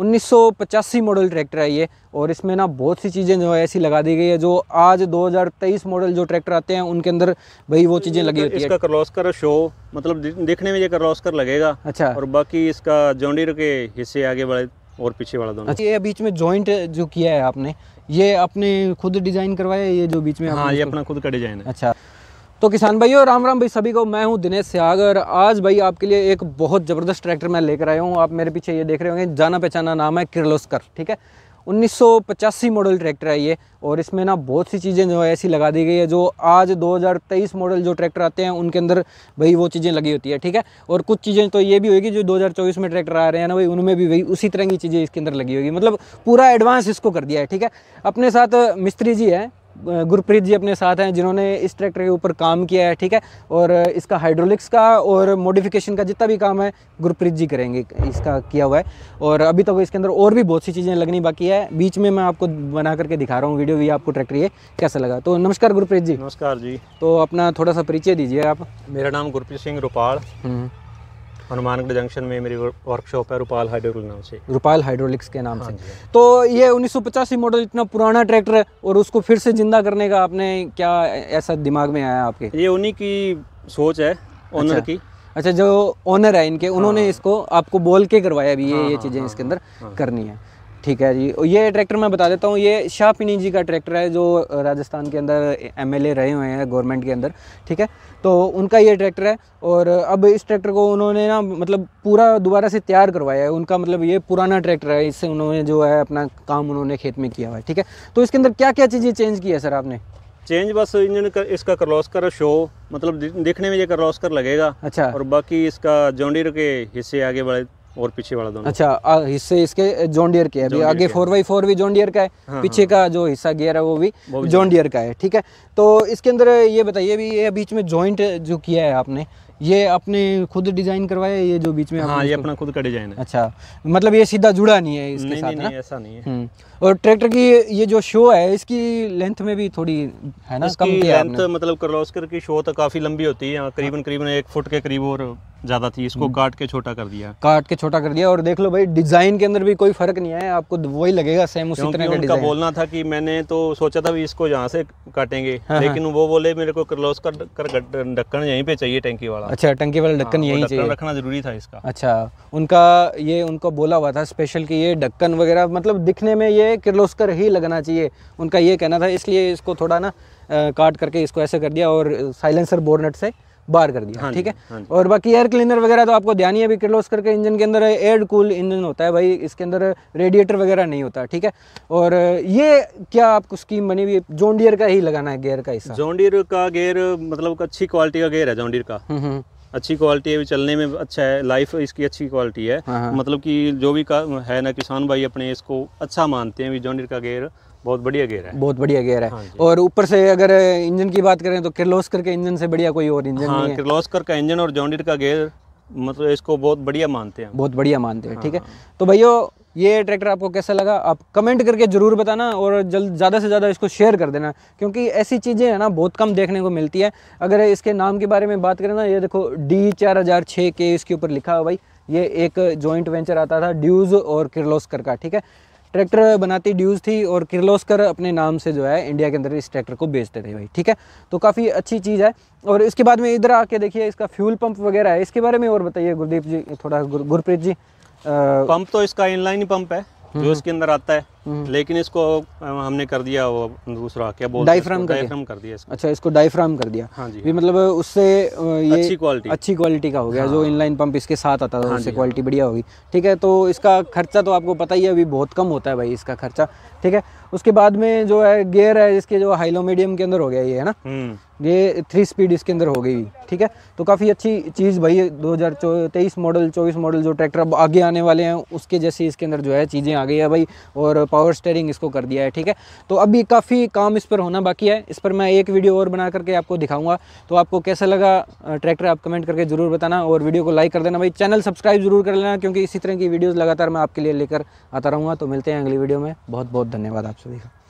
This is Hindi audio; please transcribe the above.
1985 मॉडल ट्रैक्टर है ये और इसमें ना बहुत सी चीज़ें जो है ऐसी लगा दी गई है जो आज 2023 मॉडल जो ट्रैक्टर आते हैं उनके अंदर भाई वो चीज़ें लगी होती है इसका शो मतलब देखने में ये करलॉस्कर लगेगा अच्छा और बाकी इसका जोंडीर के हिस्से आगे बढ़े और पीछे वाला दोनों अच्छा ये बीच में जॉइंट जो किया है आपने ये आपने खुद डिज़ाइन करवाया ये जो बीच में हाँ ये अपना खुद का डिज़ाइन है अच्छा तो किसान भाई और राम राम भाई सभी को मैं हूं दिनेश सागर आज भाई आपके लिए एक बहुत ज़बरदस्त ट्रैक्टर मैं लेकर आया हूं आप मेरे पीछे ये देख रहे होंगे जाना पहचाना नाम है किर्लोस्कर ठीक है 1985 मॉडल ट्रैक्टर है ये और इसमें ना बहुत सी चीज़ें जो है ऐसी लगा दी गई है जो आज 2023 मॉडल जो ट्रैक्टर आते हैं उनके अंदर भाई वो चीज़ें लगी होती है ठीक है और कुछ चीज़ें तो ये भी होगी जो 2024 में ट्रैक्टर आ रहे हैं ना भाई उनमें भी वही उसी तरह की चीज़ें इसके अंदर लगी होगी मतलब पूरा एडवांस इसको कर दिया है ठीक है अपने साथ मिस्त्री जी हैं गुरप्रीत जी अपने साथ हैं जिन्होंने इस ट्रैक्टर के ऊपर काम किया है ठीक है और इसका हाइड्रोलिक्स का और मॉडिफिकेशन का जितना भी काम है गुरप्रीत जी करेंगे इसका किया हुआ है और अभी तक तो इसके अंदर और भी बहुत सी चीज़ें लगनी बाकी है बीच में मैं आपको बना करके दिखा रहा हूँ वीडियो भी आपको ट्रैक्टर ये कैसा लगा तो नमस्कार गुरप्रीत जी नमस्कार जी तो अपना थोड़ा सा परिचय दीजिए आप मेरा नाम गुरप्रीत सिंह रूपाल हम्म। हनुमानगढ़ जंक्शन में मेरी वर्कशॉप है रूपाल हाइड्रोलिक नाम से रूपाल हाइड्रोलिक्स के नाम हाँ से हाँ। तो ये उन्नीस मॉडल इतना पुराना ट्रैक्टर है और उसको फिर से ज़िंदा करने का आपने क्या ऐसा दिमाग में आया आपके ये उन्हीं की सोच है ओनर अच्छा। की अच्छा जो ओनर है इनके उन्होंने हाँ। इसको आपको बोल के करवाया अभी ये हाँ, ये हाँ, चीज़ें इसके अंदर करनी है ठीक है जी ये ट्रैक्टर मैं बता देता हूँ ये शाह पिनी जी का ट्रैक्टर है जो राजस्थान के अंदर एमएलए रहे हुए हैं गवर्नमेंट के अंदर ठीक है तो उनका ये ट्रैक्टर है और अब इस ट्रैक्टर को उन्होंने ना मतलब पूरा दोबारा से तैयार करवाया है उनका मतलब ये पुराना ट्रैक्टर है इससे उन्होंने जो है अपना काम उन्होंने खेत में किया हुआ है ठीक है तो इसके अंदर क्या क्या चीज़ें चेंज की है सर आपने चेंज बस इंजन कर, इसका करलॉस्कर शो मतलब दिखने में ये करलॉस्कर लगेगा अच्छा और बाकी इसका जॉन्डीर के हिस्से आगे बढ़े और पीछे वाला दोनों अच्छा हिस्से इसके जॉन के अभी आगे फोर बाई फोर भी जॉन का है हाँ, हाँ। पीछे हाँ, का जो हिस्सा गियर है वो भी, भी का है ठीक है तो इसके अंदर ये बताइए भी ये बीच में जॉइंट जो किया है आपने ये अपने खुद डिजाइन करवाया ये जो बीच में हाँ ये अपना खुद का डिजाइन है अच्छा मतलब ये सीधा जुड़ा नहीं है इसके साथ ना ऐसा नहीं है हम्म, और ट्रैक्टर की ये जो शो है इसकी लेंथ में भी थोड़ी है ना इसकी कम लेंथ मतलब करलोस्कर की शो तो काफी लंबी होती है करीबन करीबन एक फुट के करीब और ज़्यादा थी इसको हम्म। काट के छोटा कर दिया काट के छोटा कर दिया और देख लो भाई डिज़ाइन के अंदर भी कोई फ़र्क नहीं आया आपको वही लगेगा सेम उसी तरह का डिजाइन बोलना था कि मैंने तो सोचा था भी इसको यहाँ से काटेंगे हाँ, हाँ लेकिन वो बोले मेरे को क्लोज कर कर ढक्कन यहीं पे चाहिए टंकी वाला अच्छा टंकी वाला ढक्कन हाँ, यहीं चाहिए रखना ज़रूरी था इसका अच्छा उनका ये उनको बोला हुआ था स्पेशल की ये ढक्कन वगैरह मतलब दिखने में ये किर्लोस्कर ही लगना चाहिए उनका ये कहना था इसलिए इसको थोड़ा ना काट करके इसको ऐसे कर दिया और साइलेंसर बोरनेट से बाहर कर दिया हाँ ठीक है हाँ और बाकी एयर क्लीनर वगैरह तो आपको ध्यान ही अभी क्लोज करके इंजन के अंदर एयर कूल इंजन होता है भाई इसके अंदर रेडिएटर वगैरह नहीं होता ठीक है और ये क्या आपको स्कीम बनी हुई जोंडियर का ही लगाना है गेयर का हिस्सा जोंडियर का गेयर मतलब अच्छी क्वालिटी का गेयर है जोंडियर का हम्म, हम्म। अच्छी क्वालिटी है चलने में अच्छा है लाइफ इसकी अच्छी क्वालिटी है हाँ, मतलब कि जो भी का है ना किसान भाई अपने इसको अच्छा मानते हैं जॉन डियर का गेयर बहुत बढ़िया गेयर है बहुत बढ़िया गेयर है हाँ और ऊपर से अगर इंजन की बात करें तो किर्लोस्कर के इंजन से बढ़िया कोई और इंजन हाँ, नहीं किर्लोस्कर का इंजन और जॉन्डिट का गेयर मतलब इसको बहुत बढ़िया मानते हैं बहुत बढ़िया मानते हैं ठीक है हाँ। तो भैया ये ट्रैक्टर आपको कैसा लगा आप कमेंट करके ज़रूर बताना और जल्द ज़्यादा से ज़्यादा इसको शेयर कर देना क्योंकि ऐसी चीज़ें हैं ना बहुत कम देखने को मिलती है अगर इसके नाम के बारे में बात करें ना ये देखो डी चार हज़ार छः के इसके ऊपर लिखा हुआ भाई ये एक जॉइंट वेंचर आता था ड्यूज़ और किर्लोस्कर का ठीक है ट्रैक्टर बनाती ड्यूज थी और किर्लोस्कर अपने नाम से जो है इंडिया के अंदर इस ट्रैक्टर को बेचते थे भाई ठीक है तो काफ़ी अच्छी चीज़ है और इसके बाद में इधर आके देखिए इसका फ्यूल पंप वगैरह है इसके बारे में और बताइए गुरदीप जी थोड़ा गुरप्रीत जी पंप तो इसका इनलाइन पंप है जो इसके अंदर आता है हम्म। लेकिन इसको हमने कर दिया वो दूसरा क्या बोलते डाइफ्राम कर, कर दिया इसको अच्छा इसको डाइफ्राम कर दिया हाँ जी भी हाँ। मतलब उससे ये अच्छी क्वालिटी अच्छी क्वालिटी का हो गया हाँ। जो इनलाइन पंप इसके साथ आता था हाँ उससे क्वालिटी हाँ। बढ़िया होगी ठीक है तो इसका खर्चा तो आपको पता ही है अभी बहुत कम होता है भाई इसका खर्चा ठीक है उसके बाद में जो है गेयर है इसके जो हाइलो मीडियम के अंदर हो गया ये है ना हम्म। ये थ्री स्पीड इसके अंदर हो गई ठीक है तो काफ़ी अच्छी चीज़ भाई 2023 मॉडल 24 मॉडल जो ट्रैक्टर अब आगे आने वाले हैं उसके जैसे इसके अंदर जो है चीज़ें आ गई है भाई और पावर स्टेयरिंग इसको कर दिया है ठीक है तो अभी काफ़ी काम इस पर होना बाकी है इस पर मैं एक वीडियो और बना करके आपको दिखाऊंगा तो आपको कैसा लगा ट्रैक्टर आप कमेंट करके ज़रूर बताना और वीडियो को लाइक कर देना भाई चैनल सब्सक्राइब जरूर कर लेना क्योंकि इसी तरह की वीडियोज़ लगातार मैं आपके लिए लेकर आता रहूँगा तो मिलते हैं अगली वीडियो में बहुत बहुत धन्यवाद आप सभी का